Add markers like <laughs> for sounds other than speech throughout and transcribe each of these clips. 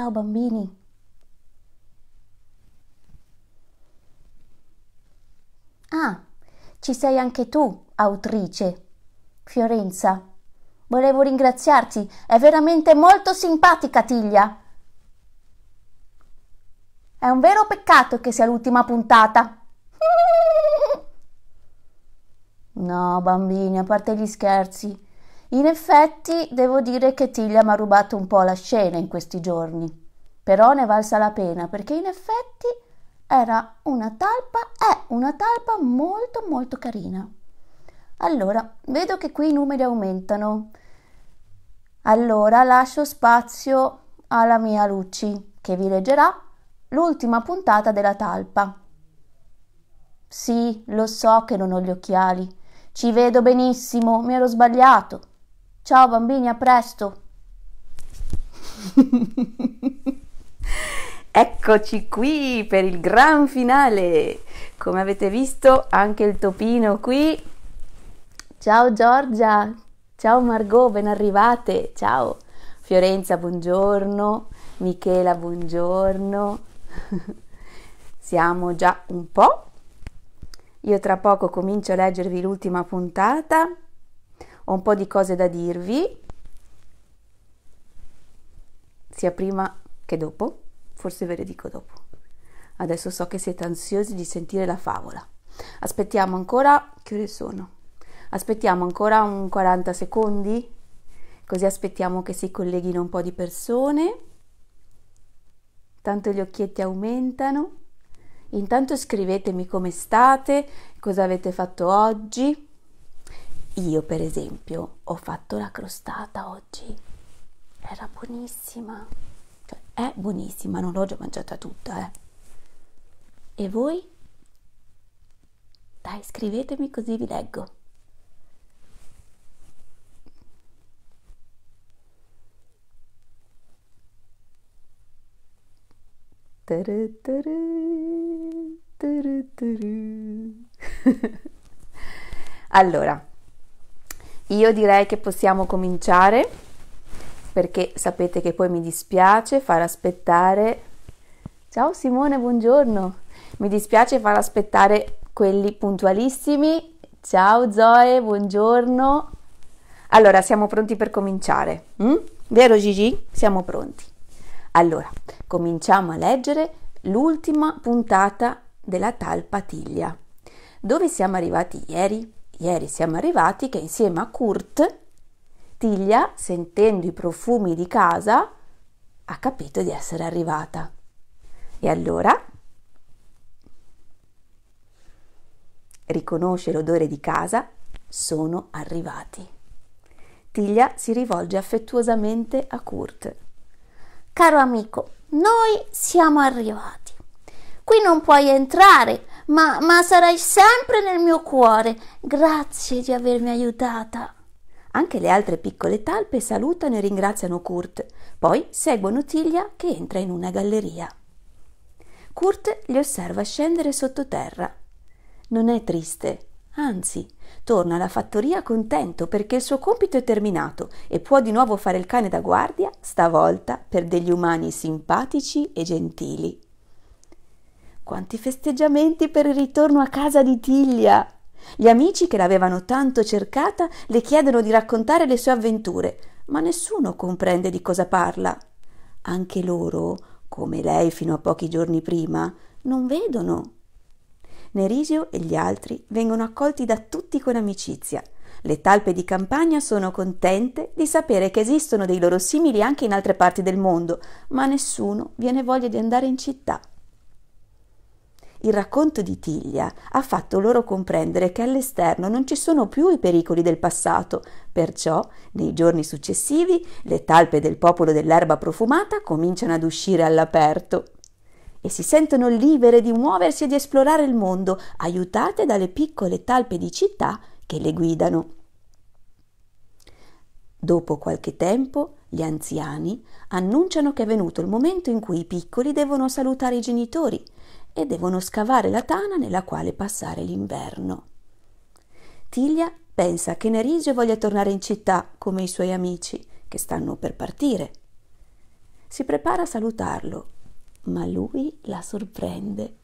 Ciao bambini! Ah, ci sei anche tu, autrice. Fiorenza. Volevo ringraziarti, è veramente molto simpatica Tiglia. È un vero peccato che sia l'ultima puntata. <laughs> No, bambini, a parte gli scherzi, in effetti devo dire che Tiglia mi ha rubato un po' la scena in questi giorni, però ne valsa la pena perché in effetti era una talpa, è una talpa molto molto carina. Allora, vedo che qui i numeri aumentano. Allora lascio spazio alla mia Luci che vi leggerà l'ultima puntata della talpa. Sì, lo so che non ho gli occhiali. Ci vedo benissimo, mi ero sbagliato. Ciao bambini, a presto! <laughs> Eccoci qui per il gran finale! Come avete visto, anche il topino qui. Ciao Giorgia! Ciao Margot, ben arrivate! Ciao! Fiorenza, buongiorno! Michela, buongiorno! <laughs> Siamo già un po'. Io tra poco comincio a leggervi l'ultima puntata ho un po' di cose da dirvi, sia prima che dopo, forse ve le dico dopo. Adesso so che siete ansiosi di sentire la favola. Aspettiamo ancora, che ore sono? Aspettiamo ancora un 40 secondi, così aspettiamo che si colleghino un po' di persone. Tanto gli occhietti aumentano. Intanto scrivetemi come state, cosa avete fatto oggi. Io per esempio ho fatto la crostata oggi, era buonissima, cioè, è buonissima, non l'ho già mangiata tutta, eh. E voi? Dai, scrivetemi così vi leggo. Tare tare, tare tare. allora, io direi che possiamo cominciare perché sapete che poi mi dispiace far aspettare. Ciao Simone, buongiorno. Mi dispiace far aspettare quelli puntualissimi. Ciao Zoe, buongiorno. Allora, siamo pronti per cominciare. Mm? Vero Gigi? Siamo pronti. Allora, cominciamo a leggere l'ultima puntata della Talpatiglia. Dove siamo arrivati ieri? Ieri siamo arrivati che insieme a Kurt, Tiglia, sentendo i profumi di casa, ha capito di essere arrivata. E allora riconosce l'odore di casa, sono arrivati. Tiglia si rivolge affettuosamente a Kurt. Caro amico, noi siamo arrivati. Qui non puoi entrare, ma, ma sarai sempre nel mio cuore. Grazie di avermi aiutata. Anche le altre piccole talpe salutano e ringraziano Kurt. Poi seguono Tiglia che entra in una galleria. Kurt li osserva scendere sottoterra. Non è triste, anzi, torna alla fattoria contento perché il suo compito è terminato e può di nuovo fare il cane da guardia, stavolta per degli umani simpatici e gentili. Quanti festeggiamenti per il ritorno a casa di Tiglia! Gli amici che l'avevano tanto cercata le chiedono di raccontare le sue avventure, ma nessuno comprende di cosa parla. Anche loro, come lei fino a pochi giorni prima, non vedono. Nerisio e gli altri vengono accolti da tutti con amicizia. Le talpe di campagna sono contente di sapere che esistono dei loro simili anche in altre parti del mondo, ma nessuno viene voglia di andare in città. Il racconto di Tiglia ha fatto loro comprendere che all'esterno non ci sono più i pericoli del passato, perciò nei giorni successivi le talpe del popolo dell'erba profumata cominciano ad uscire all'aperto e si sentono libere di muoversi e di esplorare il mondo, aiutate dalle piccole talpe di città che le guidano. Dopo qualche tempo gli anziani annunciano che è venuto il momento in cui i piccoli devono salutare i genitori – e devono scavare la tana nella quale passare l'inverno. Tiglia pensa che Nerisio voglia tornare in città come i suoi amici, che stanno per partire. Si prepara a salutarlo, ma lui la sorprende.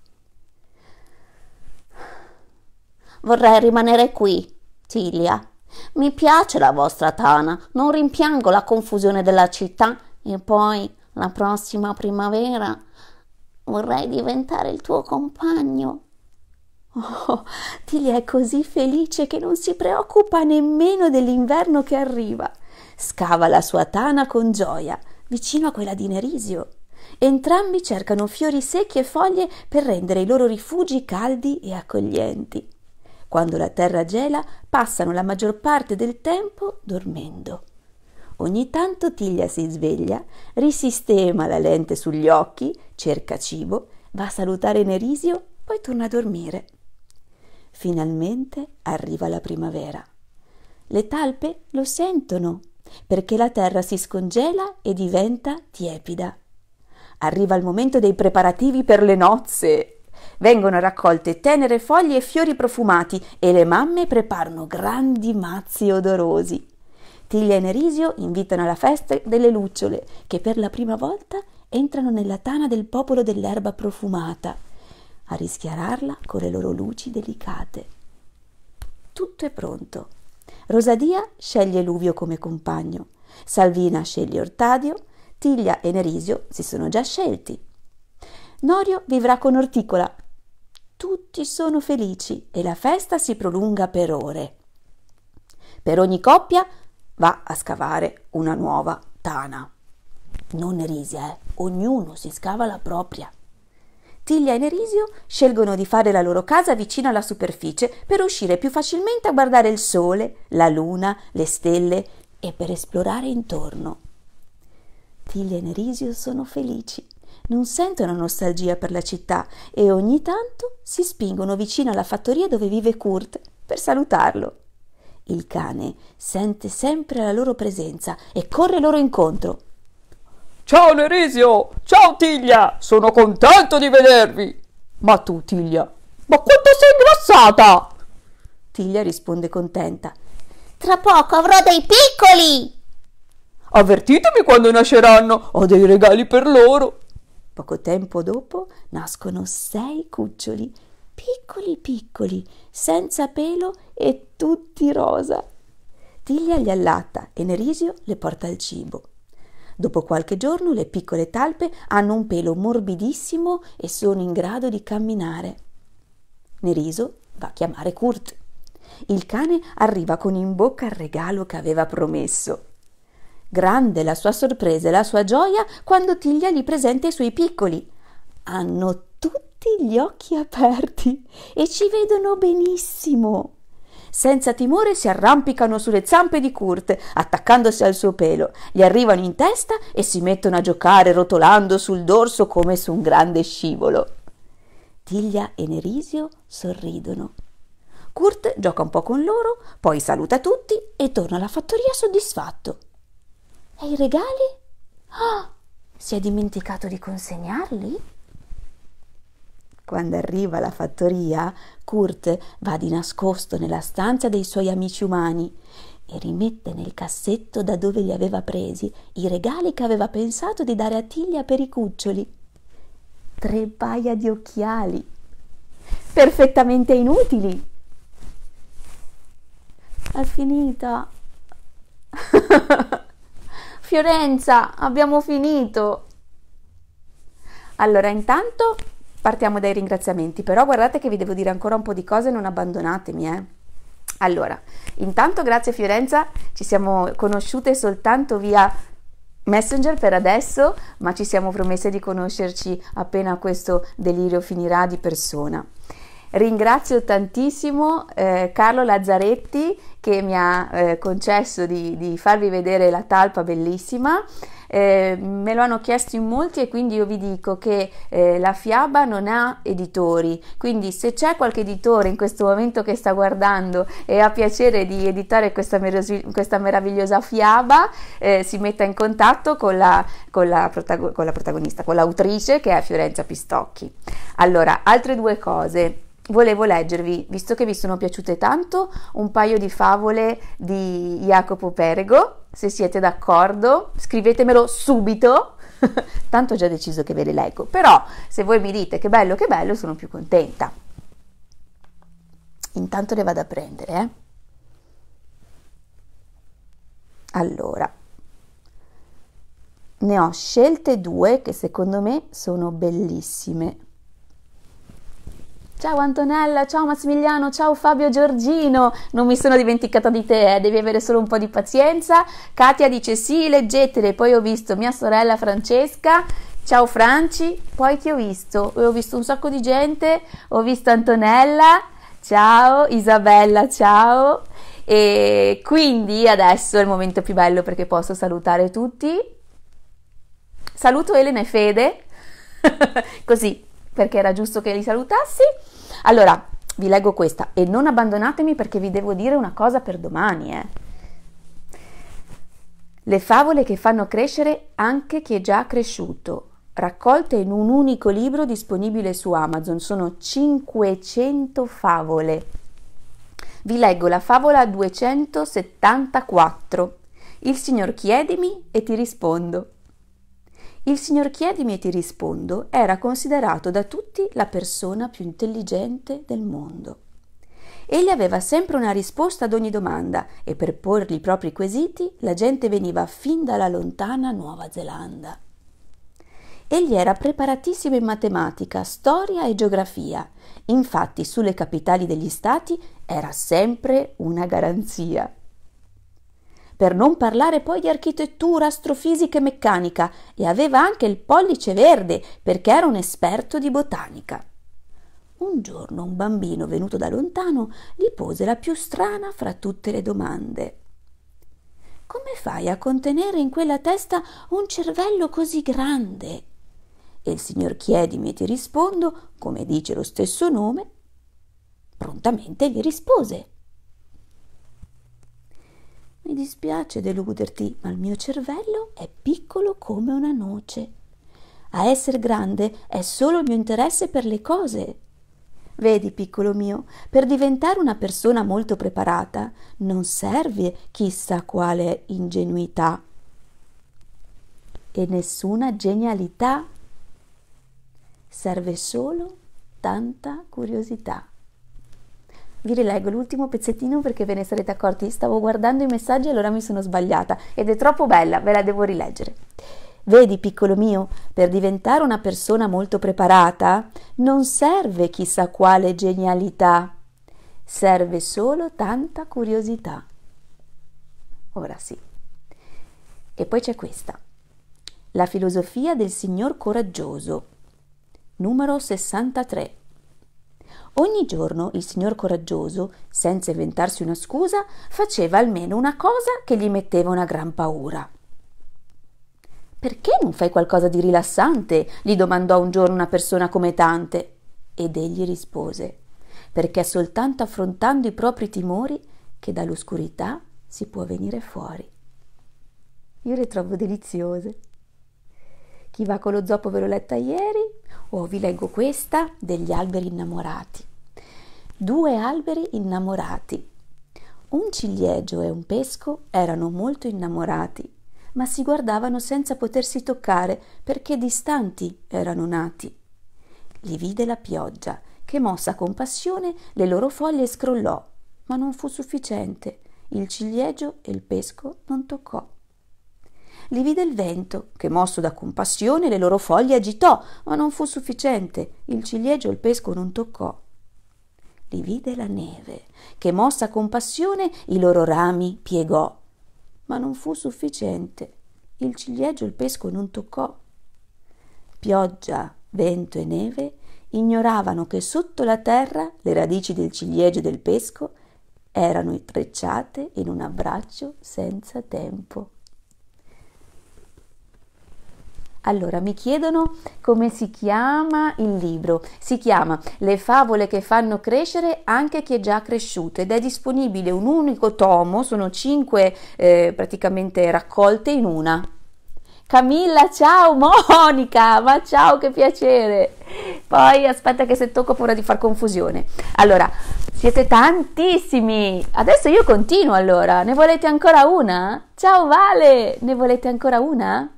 Vorrei rimanere qui, Tiglia. Mi piace la vostra tana, non rimpiango la confusione della città e poi la prossima primavera vorrei diventare il tuo compagno. Oh, Tilly è così felice che non si preoccupa nemmeno dell'inverno che arriva. Scava la sua tana con gioia, vicino a quella di Nerisio. Entrambi cercano fiori secchi e foglie per rendere i loro rifugi caldi e accoglienti. Quando la terra gela, passano la maggior parte del tempo dormendo. Ogni tanto Tiglia si sveglia, risistema la lente sugli occhi, cerca cibo, va a salutare Nerisio, poi torna a dormire. Finalmente arriva la primavera. Le talpe lo sentono perché la terra si scongela e diventa tiepida. Arriva il momento dei preparativi per le nozze. Vengono raccolte tenere foglie e fiori profumati e le mamme preparano grandi mazzi odorosi. Tiglia e Nerisio invitano alla festa delle lucciole, che per la prima volta entrano nella tana del popolo dell'erba profumata, a rischiararla con le loro luci delicate. Tutto è pronto. Rosadia sceglie Luvio come compagno, Salvina sceglie Ortadio, Tiglia e Nerisio si sono già scelti. Norio vivrà con Orticola. Tutti sono felici e la festa si prolunga per ore. Per ogni coppia va a scavare una nuova tana. Non Nerisia, eh? ognuno si scava la propria. Tiglia e Nerisio scelgono di fare la loro casa vicino alla superficie per uscire più facilmente a guardare il sole, la luna, le stelle e per esplorare intorno. Tiglia e Nerisio sono felici, non sentono nostalgia per la città e ogni tanto si spingono vicino alla fattoria dove vive Kurt per salutarlo. Il cane sente sempre la loro presenza e corre loro incontro. Ciao Nerisio! Ciao Tiglia! Sono contento di vedervi! Ma tu, Tiglia, ma quanto sei ingrassata! Tiglia risponde contenta. Tra poco avrò dei piccoli! Avvertitemi quando nasceranno, ho dei regali per loro! Poco tempo dopo nascono sei cuccioli piccoli piccoli, senza pelo e tutti rosa. Tiglia li allatta e Nerisio le porta il cibo. Dopo qualche giorno le piccole talpe hanno un pelo morbidissimo e sono in grado di camminare. Neriso va a chiamare Kurt. Il cane arriva con in bocca il regalo che aveva promesso. Grande la sua sorpresa e la sua gioia quando Tiglia gli presenta i suoi piccoli. Hanno tutti gli occhi aperti e ci vedono benissimo. Senza timore si arrampicano sulle zampe di Kurt, attaccandosi al suo pelo, gli arrivano in testa e si mettono a giocare rotolando sul dorso come su un grande scivolo. Tiglia e Nerisio sorridono. Kurt gioca un po' con loro, poi saluta tutti e torna alla fattoria soddisfatto. E i regali? Ah, oh, si è dimenticato di consegnarli? Quando arriva alla fattoria, Kurt va di nascosto nella stanza dei suoi amici umani e rimette nel cassetto da dove li aveva presi i regali che aveva pensato di dare a Tiglia per i cuccioli. Tre paia di occhiali, perfettamente inutili. È finita. <laughs> Fiorenza, abbiamo finito. Allora, intanto partiamo dai ringraziamenti, però guardate che vi devo dire ancora un po' di cose, non abbandonatemi, eh. Allora, intanto grazie Fiorenza, ci siamo conosciute soltanto via Messenger per adesso, ma ci siamo promesse di conoscerci appena questo delirio finirà di persona. Ringrazio tantissimo eh, Carlo Lazzaretti che mi ha eh, concesso di, di, farvi vedere la talpa bellissima. Eh, me lo hanno chiesto in molti e quindi io vi dico che eh, la fiaba non ha editori, quindi se c'è qualche editore in questo momento che sta guardando e ha piacere di editare questa, meros- questa meravigliosa fiaba, eh, si metta in contatto con la, con, la protago- con la protagonista, con l'autrice che è Fiorenza Pistocchi. Allora, altre due cose volevo leggervi, visto che vi sono piaciute tanto, un paio di favole di Jacopo Perego. Se siete d'accordo, scrivetemelo subito. <laughs> tanto ho già deciso che ve le leggo, però se voi mi dite che bello, che bello, sono più contenta. Intanto le vado a prendere, eh. Allora, ne ho scelte due che secondo me sono bellissime. Ciao Antonella, ciao Massimiliano, ciao Fabio Giorgino. Non mi sono dimenticata di te, eh. devi avere solo un po' di pazienza. Katia dice sì, leggetele. Poi ho visto mia sorella Francesca. Ciao Franci, poi ti ho visto. Ho visto un sacco di gente. Ho visto Antonella. Ciao Isabella, ciao. E quindi adesso è il momento più bello perché posso salutare tutti. Saluto Elena e Fede. <laughs> Così perché era giusto che li salutassi. Allora, vi leggo questa e non abbandonatemi perché vi devo dire una cosa per domani, eh. Le favole che fanno crescere anche chi è già cresciuto, raccolte in un unico libro disponibile su Amazon, sono 500 favole. Vi leggo la favola 274. Il Signor chiedimi e ti rispondo. Il signor Chiedimi e ti rispondo era considerato da tutti la persona più intelligente del mondo. Egli aveva sempre una risposta ad ogni domanda e per porgli i propri quesiti la gente veniva fin dalla lontana Nuova Zelanda. Egli era preparatissimo in matematica, storia e geografia. Infatti sulle capitali degli stati era sempre una garanzia per non parlare poi di architettura, astrofisica e meccanica, e aveva anche il pollice verde perché era un esperto di botanica. Un giorno un bambino venuto da lontano gli pose la più strana fra tutte le domande. Come fai a contenere in quella testa un cervello così grande? E il signor chiedimi e ti rispondo, come dice lo stesso nome, prontamente gli rispose. Mi dispiace deluderti, ma il mio cervello è piccolo come una noce. A essere grande è solo il mio interesse per le cose. Vedi, piccolo mio, per diventare una persona molto preparata non serve chissà quale ingenuità e nessuna genialità. Serve solo tanta curiosità vi rileggo l'ultimo pezzettino perché ve ne sarete accorti, stavo guardando i messaggi e allora mi sono sbagliata ed è troppo bella, ve la devo rileggere. Vedi, piccolo mio, per diventare una persona molto preparata non serve chissà quale genialità, serve solo tanta curiosità. Ora sì. E poi c'è questa. La filosofia del signor coraggioso, numero 63. Ogni giorno il signor coraggioso, senza inventarsi una scusa, faceva almeno una cosa che gli metteva una gran paura. Perché non fai qualcosa di rilassante? gli domandò un giorno una persona come tante. Ed egli rispose perché è soltanto affrontando i propri timori che dall'oscurità si può venire fuori. Io le trovo deliziose. Chi va con lo zoppo ve l'ho letta ieri, Oh, vi leggo questa degli alberi innamorati. Due alberi innamorati. Un ciliegio e un pesco erano molto innamorati, ma si guardavano senza potersi toccare perché distanti erano nati. Li vide la pioggia, che mossa con passione le loro foglie scrollò, ma non fu sufficiente. Il ciliegio e il pesco non toccò li vide il vento, che mosso da compassione le loro foglie agitò, ma non fu sufficiente, il ciliegio il pesco non toccò. Li vide la neve, che mossa con passione i loro rami piegò, ma non fu sufficiente, il ciliegio il pesco non toccò. Pioggia, vento e neve ignoravano che sotto la terra le radici del ciliegio e del pesco erano intrecciate in un abbraccio senza tempo. Allora, mi chiedono come si chiama il libro. Si chiama Le favole che fanno crescere anche chi è già cresciuto ed è disponibile un unico tomo, sono cinque eh, praticamente raccolte in una. Camilla, ciao <laughs> Monica, ma ciao che piacere. Poi aspetta che se tocco paura di far confusione. Allora, siete tantissimi. Adesso io continuo allora. Ne volete ancora una? Ciao Vale, ne volete ancora una?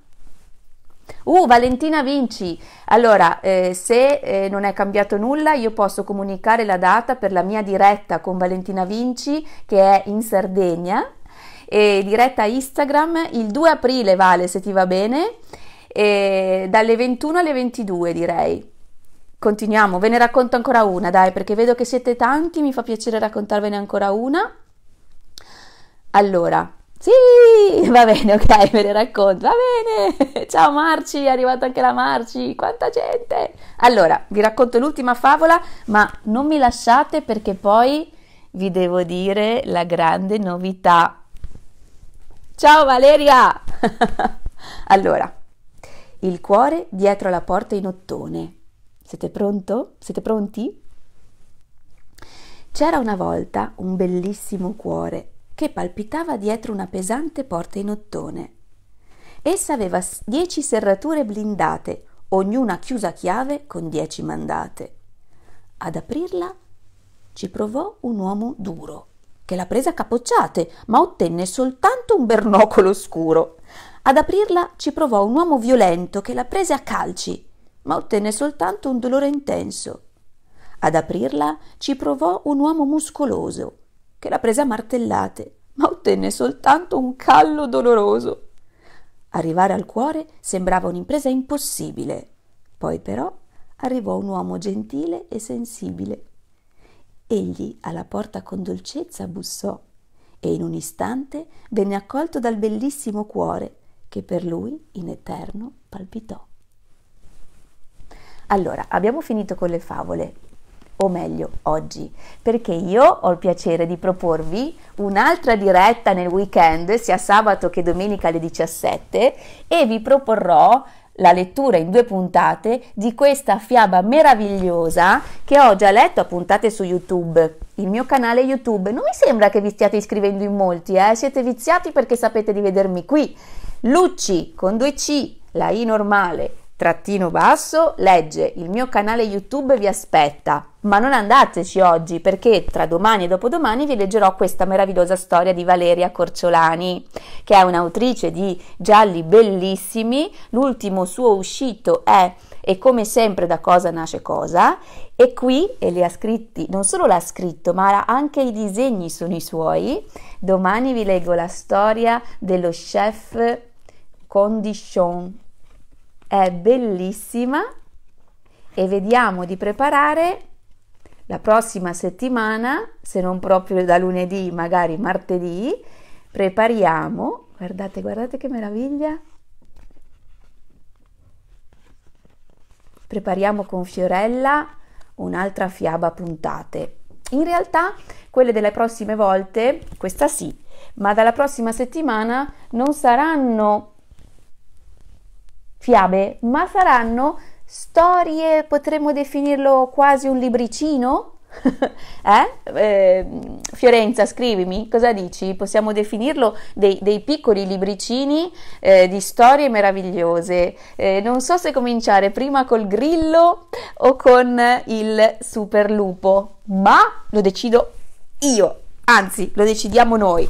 Uh, Valentina Vinci! Allora, eh, se eh, non è cambiato nulla, io posso comunicare la data per la mia diretta con Valentina Vinci, che è in Sardegna, e diretta Instagram il 2 aprile, Vale, se ti va bene, e dalle 21 alle 22 direi. Continuiamo, ve ne racconto ancora una, dai, perché vedo che siete tanti, mi fa piacere raccontarvene ancora una. Allora, sì, va bene, ok, ve ne racconto. Va bene, <laughs> ciao Marci, è arrivata anche la Marci, quanta gente. Allora, vi racconto l'ultima favola, ma non mi lasciate perché poi vi devo dire la grande novità. Ciao Valeria! <laughs> allora, il cuore dietro la porta in ottone. Siete pronto? Siete pronti? C'era una volta un bellissimo cuore che palpitava dietro una pesante porta in ottone. Essa aveva dieci serrature blindate, ognuna chiusa a chiave con dieci mandate. Ad aprirla ci provò un uomo duro, che la prese a capocciate, ma ottenne soltanto un bernocolo scuro. Ad aprirla ci provò un uomo violento che la prese a calci, ma ottenne soltanto un dolore intenso. Ad aprirla ci provò un uomo muscoloso che la prese a martellate, ma ottenne soltanto un callo doloroso. Arrivare al cuore sembrava un'impresa impossibile. Poi però arrivò un uomo gentile e sensibile. Egli alla porta con dolcezza bussò e in un istante venne accolto dal bellissimo cuore che per lui in eterno palpitò. Allora, abbiamo finito con le favole o meglio oggi, perché io ho il piacere di proporvi un'altra diretta nel weekend, sia sabato che domenica alle 17, e vi proporrò la lettura in due puntate di questa fiaba meravigliosa che ho già letto a puntate su YouTube, il mio canale YouTube. Non mi sembra che vi stiate iscrivendo in molti, eh? siete viziati perché sapete di vedermi qui. Lucci con due C, la I normale, trattino basso legge il mio canale YouTube vi aspetta. Ma non andateci oggi perché tra domani e dopodomani vi leggerò questa meravigliosa storia di Valeria Corciolani, che è un'autrice di gialli bellissimi. L'ultimo suo uscito è E come sempre da cosa nasce cosa e qui e li ha scritti, non solo l'ha scritto, ma anche i disegni sono i suoi. Domani vi leggo la storia dello chef Condition è bellissima e vediamo di preparare la prossima settimana, se non proprio da lunedì, magari martedì, prepariamo, guardate, guardate che meraviglia, prepariamo con Fiorella un'altra fiaba puntate. In realtà quelle delle prossime volte, questa sì, ma dalla prossima settimana non saranno fiabe, ma saranno storie, potremmo definirlo quasi un libricino? <laughs> eh? Eh, Fiorenza, scrivimi, cosa dici? Possiamo definirlo dei, dei piccoli libricini eh, di storie meravigliose. Eh, non so se cominciare prima col grillo o con il superlupo, ma lo decido io, anzi lo decidiamo noi.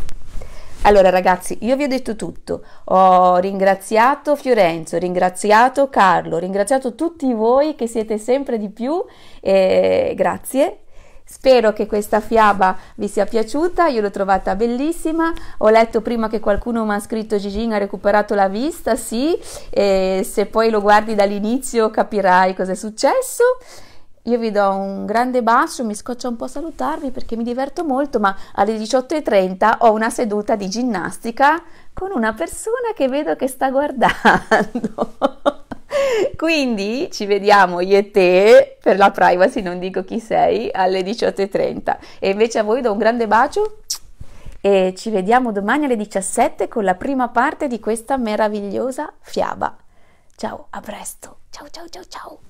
Allora ragazzi, io vi ho detto tutto, ho ringraziato Fiorenzo, ringraziato Carlo, ringraziato tutti voi che siete sempre di più, e grazie Spero che questa fiaba vi sia piaciuta, io l'ho trovata bellissima, ho letto prima che qualcuno mi ha scritto Gigin ha recuperato la vista, sì, e se poi lo guardi dall'inizio capirai cosa è successo. Io vi do un grande bacio, mi scoccio un po' a salutarvi perché mi diverto molto, ma alle 18.30 ho una seduta di ginnastica con una persona che vedo che sta guardando. <laughs> Quindi ci vediamo io e te, per la privacy non dico chi sei, alle 18.30. E invece a voi do un grande bacio e ci vediamo domani alle 17 con la prima parte di questa meravigliosa fiaba. Ciao, a presto. Ciao ciao ciao ciao.